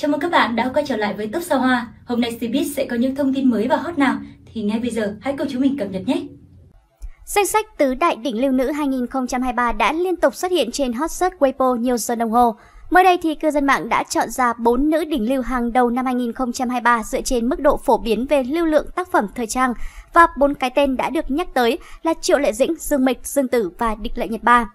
Chào mừng các bạn đã quay trở lại với Top Sao Hoa. Hôm nay Cbiz sẽ có những thông tin mới và hot nào thì ngay bây giờ hãy cùng chúng mình cập nhật nhé. Danh sách tứ đại đỉnh lưu nữ 2023 đã liên tục xuất hiện trên hot search Weibo nhiều giờ đồng hồ. Mới đây thì cư dân mạng đã chọn ra 4 nữ đỉnh lưu hàng đầu năm 2023 dựa trên mức độ phổ biến về lưu lượng tác phẩm thời trang và bốn cái tên đã được nhắc tới là Triệu Lệ Dĩnh, Dương Mịch, Dương Tử và Địch Lệ Nhật Ba.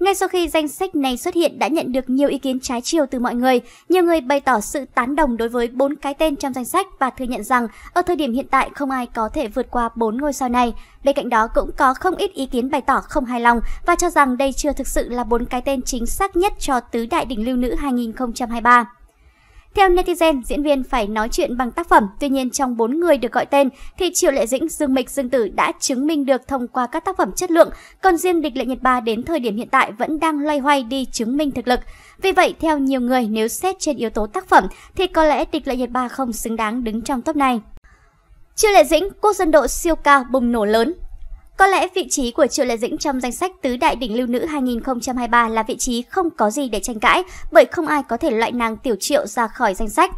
Ngay sau khi danh sách này xuất hiện đã nhận được nhiều ý kiến trái chiều từ mọi người. Nhiều người bày tỏ sự tán đồng đối với bốn cái tên trong danh sách và thừa nhận rằng ở thời điểm hiện tại không ai có thể vượt qua bốn ngôi sao này. Bên cạnh đó cũng có không ít ý kiến bày tỏ không hài lòng và cho rằng đây chưa thực sự là bốn cái tên chính xác nhất cho tứ đại đỉnh lưu nữ 2023. Theo netizen, diễn viên phải nói chuyện bằng tác phẩm, tuy nhiên trong 4 người được gọi tên thì Triệu Lệ Dĩnh, Dương Mịch, Dương Tử đã chứng minh được thông qua các tác phẩm chất lượng, còn riêng Địch Lệ Nhật Ba đến thời điểm hiện tại vẫn đang loay hoay đi chứng minh thực lực. Vì vậy, theo nhiều người, nếu xét trên yếu tố tác phẩm thì có lẽ Địch Lệ Nhật Ba không xứng đáng đứng trong top này. Triệu Lệ Dĩnh, quốc dân độ siêu cao bùng nổ lớn, có lẽ vị trí của Triệu Lệ Dĩnh trong danh sách tứ đại đỉnh lưu nữ 2023 là vị trí không có gì để tranh cãi, bởi không ai có thể loại nàng Tiểu Triệu ra khỏi danh sách.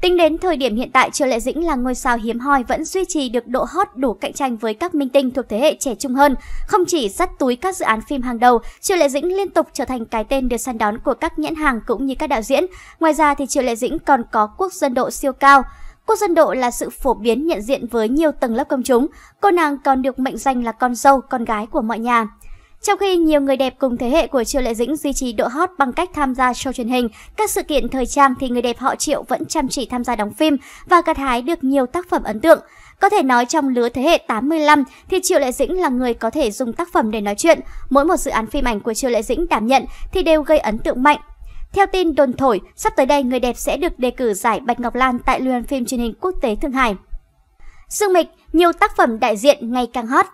Tính đến thời điểm hiện tại, Triệu Lệ Dĩnh là ngôi sao hiếm hoi vẫn duy trì được độ hot đủ cạnh tranh với các minh tinh thuộc thế hệ trẻ trung hơn. Không chỉ dắt túi các dự án phim hàng đầu, Triệu Lệ Dĩnh liên tục trở thành cái tên được săn đón của các nhãn hàng cũng như các đạo diễn. Ngoài ra thì Triệu Lệ Dĩnh còn có quốc dân độ siêu cao. Cô dân độ là sự phổ biến nhận diện với nhiều tầng lớp công chúng. Cô nàng còn được mệnh danh là con dâu, con gái của mọi nhà. Trong khi nhiều người đẹp cùng thế hệ của Triệu Lệ Dĩnh duy trì độ hot bằng cách tham gia show truyền hình, các sự kiện thời trang thì người đẹp họ Triệu vẫn chăm chỉ tham gia đóng phim và gặt hái được nhiều tác phẩm ấn tượng. Có thể nói trong lứa thế hệ 85 thì Triệu Lệ Dĩnh là người có thể dùng tác phẩm để nói chuyện. Mỗi một dự án phim ảnh của Triệu Lệ Dĩnh đảm nhận thì đều gây ấn tượng mạnh theo tin đồn thổi, sắp tới đây người đẹp sẽ được đề cử giải Bạch Ngọc Lan tại liên phim truyền hình quốc tế Thượng Hải. Dương Mịch, nhiều tác phẩm đại diện ngày càng hot.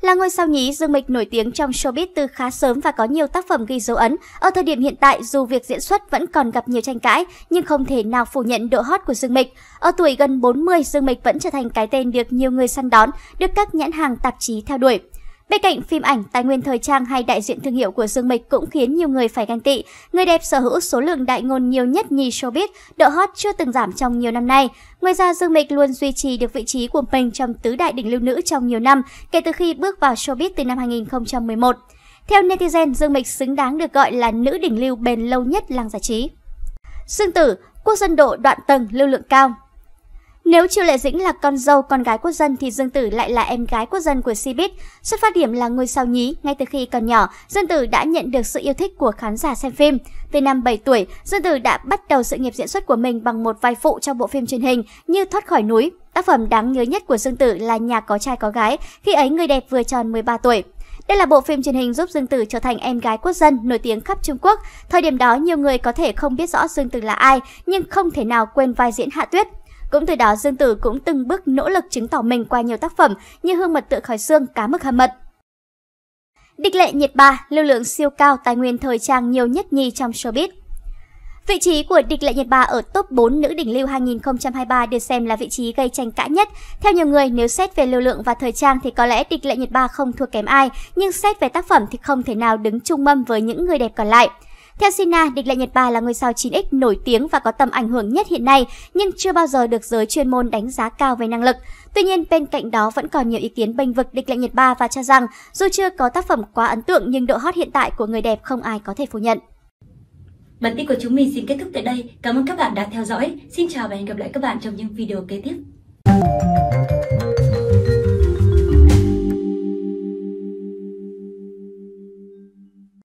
Là ngôi sao nhí, Dương Mịch nổi tiếng trong showbiz từ khá sớm và có nhiều tác phẩm ghi dấu ấn. Ở thời điểm hiện tại, dù việc diễn xuất vẫn còn gặp nhiều tranh cãi, nhưng không thể nào phủ nhận độ hot của Dương Mịch. Ở tuổi gần 40, Dương Mịch vẫn trở thành cái tên được nhiều người săn đón, được các nhãn hàng tạp chí theo đuổi. Bên cạnh phim ảnh, tài nguyên thời trang hay đại diện thương hiệu của Dương Mịch cũng khiến nhiều người phải ganh tị. Người đẹp sở hữu số lượng đại ngôn nhiều nhất nhì showbiz, độ hot chưa từng giảm trong nhiều năm nay. Ngoài ra, Dương Mịch luôn duy trì được vị trí của mình trong tứ đại đỉnh lưu nữ trong nhiều năm kể từ khi bước vào showbiz từ năm 2011. Theo netizen, Dương Mịch xứng đáng được gọi là nữ đỉnh lưu bền lâu nhất làng giải trí. Dương Tử, quốc dân độ đoạn tầng lưu lượng cao, nếu Triệu Lệ Dĩnh là con dâu con gái quốc dân thì Dương Tử lại là em gái quốc dân của Cbiz. Xuất phát điểm là ngôi sao nhí, ngay từ khi còn nhỏ, Dương Tử đã nhận được sự yêu thích của khán giả xem phim. Từ năm 7 tuổi, Dương Tử đã bắt đầu sự nghiệp diễn xuất của mình bằng một vai phụ trong bộ phim truyền hình như Thoát khỏi núi. Tác phẩm đáng nhớ nhất của Dương Tử là Nhà có trai có gái, khi ấy người đẹp vừa tròn 13 tuổi. Đây là bộ phim truyền hình giúp Dương Tử trở thành em gái quốc dân nổi tiếng khắp Trung Quốc. Thời điểm đó, nhiều người có thể không biết rõ Dương Tử là ai, nhưng không thể nào quên vai diễn Hạ Tuyết. Cũng từ đó Dương Tử cũng từng bước nỗ lực chứng tỏ mình qua nhiều tác phẩm như Hương mật tựa khỏi xương, Cá mực hàm mật. Địch lệ nhiệt ba, lưu lượng siêu cao tài nguyên thời trang nhiều nhất nhì trong showbiz. Vị trí của địch lệ nhiệt Ba ở top 4 nữ đỉnh lưu 2023 được xem là vị trí gây tranh cãi nhất. Theo nhiều người, nếu xét về lưu lượng và thời trang thì có lẽ địch lệ nhiệt Ba không thua kém ai, nhưng xét về tác phẩm thì không thể nào đứng chung mâm với những người đẹp còn lại. Theo Sina, địch lệ Nhật Bà là ngôi sao 9X nổi tiếng và có tầm ảnh hưởng nhất hiện nay, nhưng chưa bao giờ được giới chuyên môn đánh giá cao về năng lực. Tuy nhiên, bên cạnh đó vẫn còn nhiều ý kiến bênh vực địch lệ Nhật Bà và cho rằng dù chưa có tác phẩm quá ấn tượng nhưng độ hot hiện tại của người đẹp không ai có thể phủ nhận. Bản tin của chúng mình xin kết thúc tại đây. Cảm ơn các bạn đã theo dõi. Xin chào và hẹn gặp lại các bạn trong những video kế tiếp.